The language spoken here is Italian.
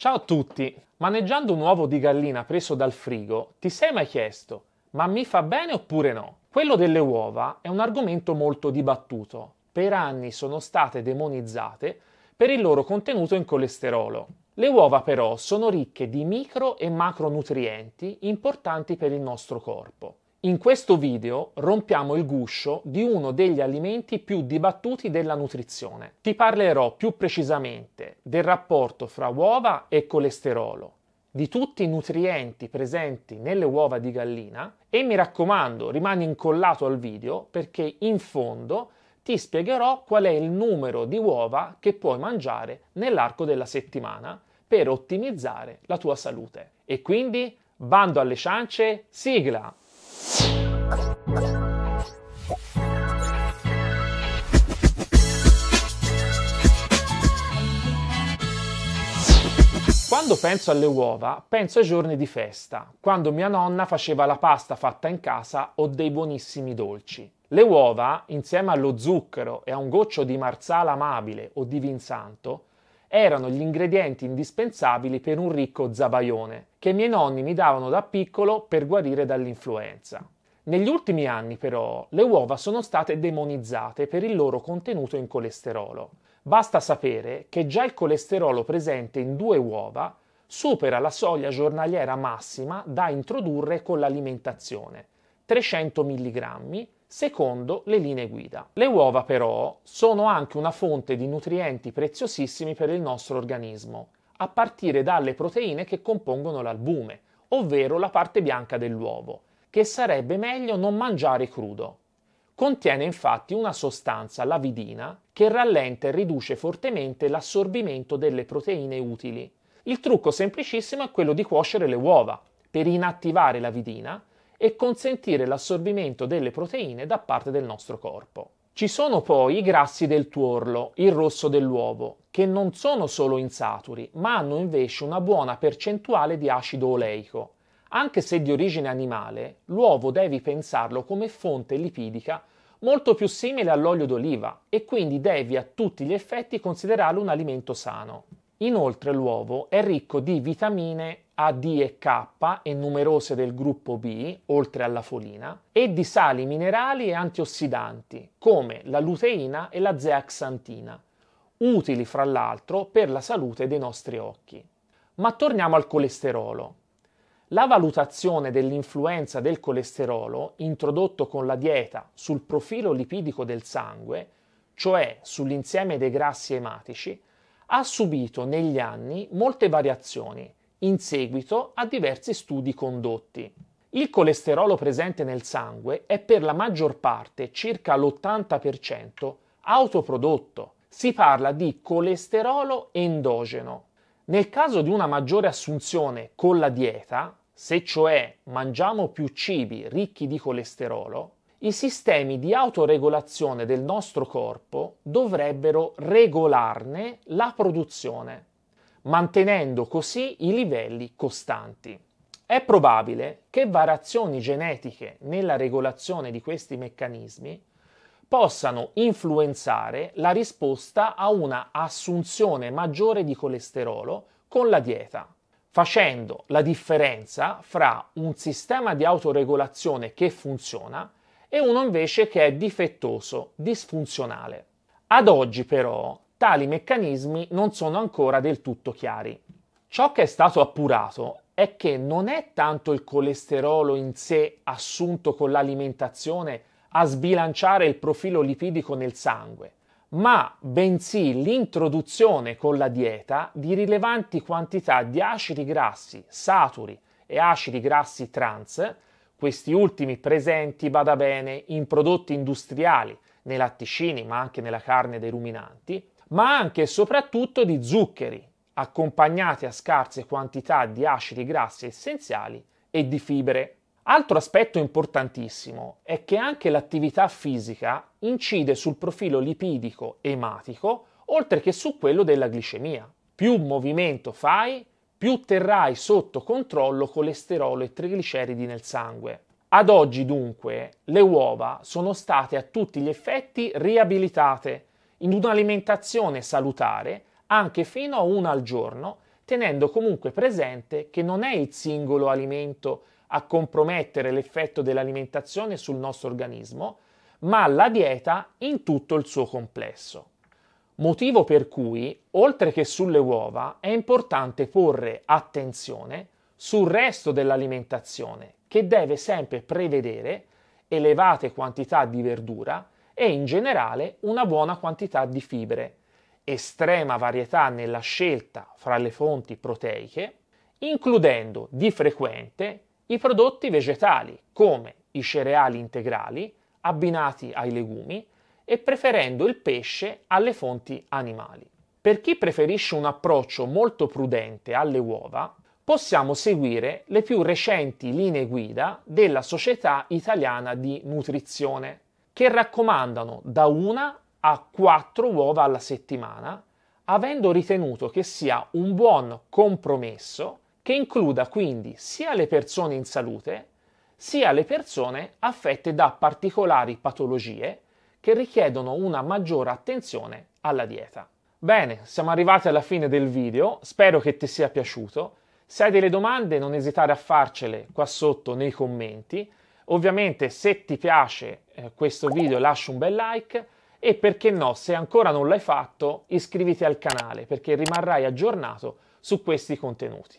Ciao a tutti! Maneggiando un uovo di gallina preso dal frigo, ti sei mai chiesto ma mi fa bene oppure no? Quello delle uova è un argomento molto dibattuto. Per anni sono state demonizzate per il loro contenuto in colesterolo. Le uova però sono ricche di micro e macronutrienti importanti per il nostro corpo. In questo video rompiamo il guscio di uno degli alimenti più dibattuti della nutrizione. Ti parlerò più precisamente del rapporto fra uova e colesterolo, di tutti i nutrienti presenti nelle uova di gallina e mi raccomando rimani incollato al video perché in fondo ti spiegherò qual è il numero di uova che puoi mangiare nell'arco della settimana per ottimizzare la tua salute. E quindi bando alle ciance, sigla! Quando penso alle uova, penso ai giorni di festa, quando mia nonna faceva la pasta fatta in casa o dei buonissimi dolci. Le uova, insieme allo zucchero e a un goccio di marsala amabile o di vinsanto, erano gli ingredienti indispensabili per un ricco zabaione, che i miei nonni mi davano da piccolo per guarire dall'influenza. Negli ultimi anni però le uova sono state demonizzate per il loro contenuto in colesterolo. Basta sapere che già il colesterolo presente in due uova supera la soglia giornaliera massima da introdurre con l'alimentazione, 300 mg, secondo le linee guida. Le uova però sono anche una fonte di nutrienti preziosissimi per il nostro organismo, a partire dalle proteine che compongono l'albume, ovvero la parte bianca dell'uovo che sarebbe meglio non mangiare crudo. Contiene infatti una sostanza, la vidina, che rallenta e riduce fortemente l'assorbimento delle proteine utili. Il trucco semplicissimo è quello di cuocere le uova per inattivare la vidina e consentire l'assorbimento delle proteine da parte del nostro corpo. Ci sono poi i grassi del tuorlo, il rosso dell'uovo, che non sono solo insaturi, ma hanno invece una buona percentuale di acido oleico, anche se di origine animale, l'uovo devi pensarlo come fonte lipidica molto più simile all'olio d'oliva e quindi devi a tutti gli effetti considerarlo un alimento sano. Inoltre l'uovo è ricco di vitamine A, D e K e numerose del gruppo B, oltre alla folina, e di sali minerali e antiossidanti come la luteina e la zeaxantina, utili fra l'altro per la salute dei nostri occhi. Ma torniamo al colesterolo. La valutazione dell'influenza del colesterolo introdotto con la dieta sul profilo lipidico del sangue, cioè sull'insieme dei grassi ematici, ha subito negli anni molte variazioni in seguito a diversi studi condotti. Il colesterolo presente nel sangue è per la maggior parte, circa l'80%, autoprodotto. Si parla di colesterolo endogeno nel caso di una maggiore assunzione con la dieta, se cioè mangiamo più cibi ricchi di colesterolo, i sistemi di autoregolazione del nostro corpo dovrebbero regolarne la produzione, mantenendo così i livelli costanti. È probabile che variazioni genetiche nella regolazione di questi meccanismi possano influenzare la risposta a una assunzione maggiore di colesterolo con la dieta, facendo la differenza fra un sistema di autoregolazione che funziona e uno invece che è difettoso, disfunzionale. Ad oggi però tali meccanismi non sono ancora del tutto chiari. Ciò che è stato appurato è che non è tanto il colesterolo in sé assunto con l'alimentazione a sbilanciare il profilo lipidico nel sangue, ma bensì l'introduzione con la dieta di rilevanti quantità di acidi grassi saturi e acidi grassi trans, questi ultimi presenti, bada bene, in prodotti industriali, nei latticini ma anche nella carne dei ruminanti, ma anche e soprattutto di zuccheri, accompagnati a scarse quantità di acidi grassi essenziali e di fibre. Altro aspetto importantissimo è che anche l'attività fisica incide sul profilo lipidico ematico, oltre che su quello della glicemia. Più movimento fai, più terrai sotto controllo colesterolo e trigliceridi nel sangue. Ad oggi dunque le uova sono state a tutti gli effetti riabilitate in un'alimentazione salutare anche fino a una al giorno, tenendo comunque presente che non è il singolo alimento a compromettere l'effetto dell'alimentazione sul nostro organismo, ma la dieta in tutto il suo complesso. Motivo per cui, oltre che sulle uova, è importante porre attenzione sul resto dell'alimentazione, che deve sempre prevedere elevate quantità di verdura e in generale una buona quantità di fibre, estrema varietà nella scelta fra le fonti proteiche, includendo di frequente i prodotti vegetali come i cereali integrali abbinati ai legumi e preferendo il pesce alle fonti animali. Per chi preferisce un approccio molto prudente alle uova, possiamo seguire le più recenti linee guida della Società Italiana di Nutrizione, che raccomandano da una a quattro uova alla settimana, avendo ritenuto che sia un buon compromesso che includa quindi sia le persone in salute sia le persone affette da particolari patologie che richiedono una maggiore attenzione alla dieta. Bene, siamo arrivati alla fine del video, spero che ti sia piaciuto. Se hai delle domande non esitare a farcele qua sotto nei commenti. Ovviamente se ti piace eh, questo video lascia un bel like e perché no, se ancora non l'hai fatto iscriviti al canale perché rimarrai aggiornato su questi contenuti.